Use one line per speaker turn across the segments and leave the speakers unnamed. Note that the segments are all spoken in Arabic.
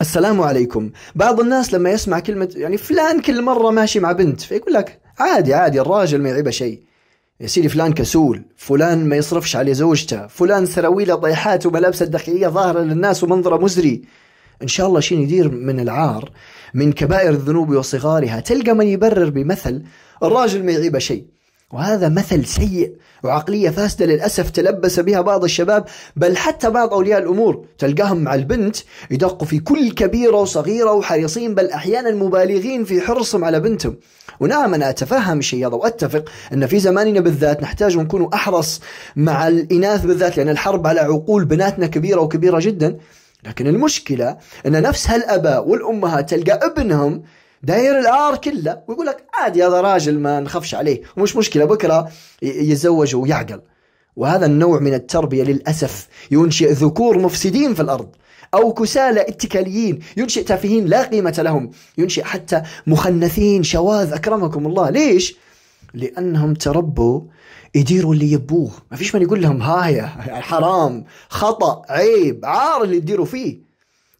السلام عليكم بعض الناس لما يسمع كلمة يعني فلان كل مرة ماشي مع بنت فيقول لك عادي عادي الراجل ما يعيبه شيء يا سيدي فلان كسول فلان ما يصرفش على زوجته فلان سراويله طيحات وملابسه الداخلية ظاهرة للناس ومنظره مزري إن شاء الله شين يدير من العار من كبائر الذنوب وصغارها تلقى من يبرر بمثل الراجل ما يعيبه شيء وهذا مثل سيء وعقلية فاسدة للأسف تلبس بها بعض الشباب بل حتى بعض أولياء الأمور تلقاهم مع البنت يدقوا في كل كبيرة وصغيرة وحريصين بل أحيانا مبالغين في حرصهم على بنتهم ونعم أنا أتفهم الشيء هذا وأتفق أن في زماننا بالذات نحتاج نكون أحرص مع الإناث بالذات لأن الحرب على عقول بناتنا كبيرة وكبيرة جدا لكن المشكلة أن نفس هالأباء والأمهات تلقى ابنهم داير الار كله ويقول لك عادي هذا راجل ما نخافش عليه ومش مشكله بكره يتزوج ويعقل وهذا النوع من التربيه للاسف ينشئ ذكور مفسدين في الارض أو كسالى اتكاليين ينشئ تافهين لا قيمة لهم ينشئ حتى مخنثين شواذ أكرمكم الله ليش؟ لأنهم تربوا يديروا اللي يبوه ما فيش من يقول لهم هاي حرام خطأ عيب عار اللي تديروا فيه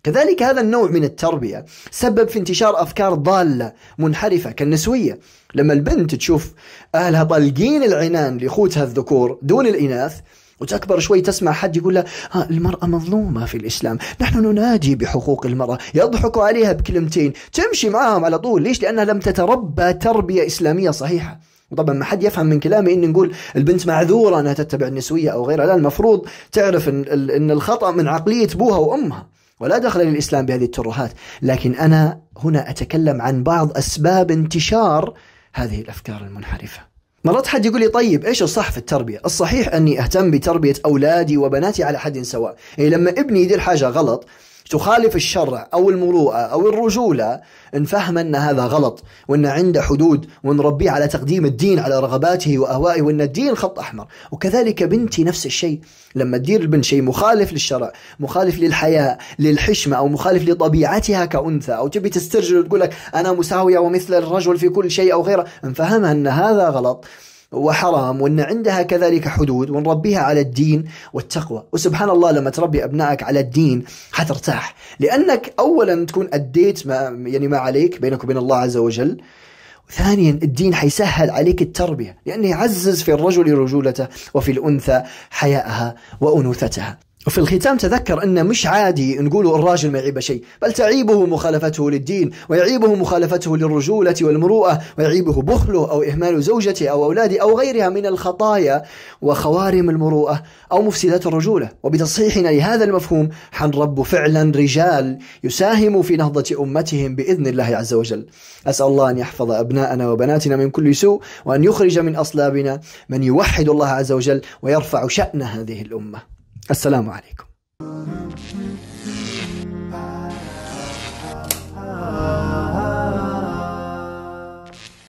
كذلك هذا النوع من التربية سبب في انتشار أفكار ضالة منحرفة كالنسوية لما البنت تشوف أهلها طالقين العنان لأخوتها الذكور دون الإناث وتكبر شوي تسمع حد يقول لها آه المرأة مظلومة في الإسلام نحن نناجي بحقوق المرأة يضحك عليها بكلمتين تمشي معهم على طول ليش لأنها لم تتربى تربية إسلامية صحيحة وطبعا ما حد يفهم من كلامي ان نقول البنت معذوره انها تتبع النسويه او غيرها لا المفروض تعرف ان, إن الخطا من عقليه ابوها وامها ولا دخل للإسلام بهذه الترهات لكن أنا هنا أتكلم عن بعض أسباب انتشار هذه الأفكار المنحرفة مرات حد يقول لي طيب ايش الصح في التربيه؟ الصحيح اني اهتم بتربيه اولادي وبناتي على حد سواء، يعني لما ابني يدير حاجه غلط تخالف الشرع أو المروءة أو الرجولة نفهم أن هذا غلط وأن عنده حدود ونربيه على تقديم الدين على رغباته وأهوائه وأن الدين خط أحمر وكذلك بنتي نفس الشيء لما تدير البنت شيء مخالف للشرع مخالف للحياة للحشمة أو مخالف لطبيعتها كأنثى أو تبي تسترجل وتقول لك أنا مساوية ومثل الرجل في كل شيء أو غيره نفهمها أن هذا غلط وحرام وأن عندها كذلك حدود ونربيها على الدين والتقوى وسبحان الله لما تربي أبنائك على الدين حترتاح لأنك أولا تكون أديت ما يعني ما عليك بينك وبين الله عز وجل ثانيا الدين حيسهل عليك التربية لأنه يعزز في الرجل رجولته وفي الأنثى حياءها وأنوثتها وفي الختام تذكر أن مش عادي نقول الراجل ما يعيبه شيء بل تعيبه مخالفته للدين ويعيبه مخالفته للرجولة والمروءة ويعيبه بخله أو إهمال زوجته أو أولاده أو غيرها من الخطايا وخوارم المروءة أو مفسدات الرجولة وبتصحيحنا لهذا المفهوم حنرب فعلا رجال يساهم في نهضة أمتهم بإذن الله عز وجل أسأل الله أن يحفظ أبناءنا وبناتنا من كل سوء وأن يخرج من أصلابنا من يوحد الله عز وجل ويرفع شأن هذه الأمة السلام عليكم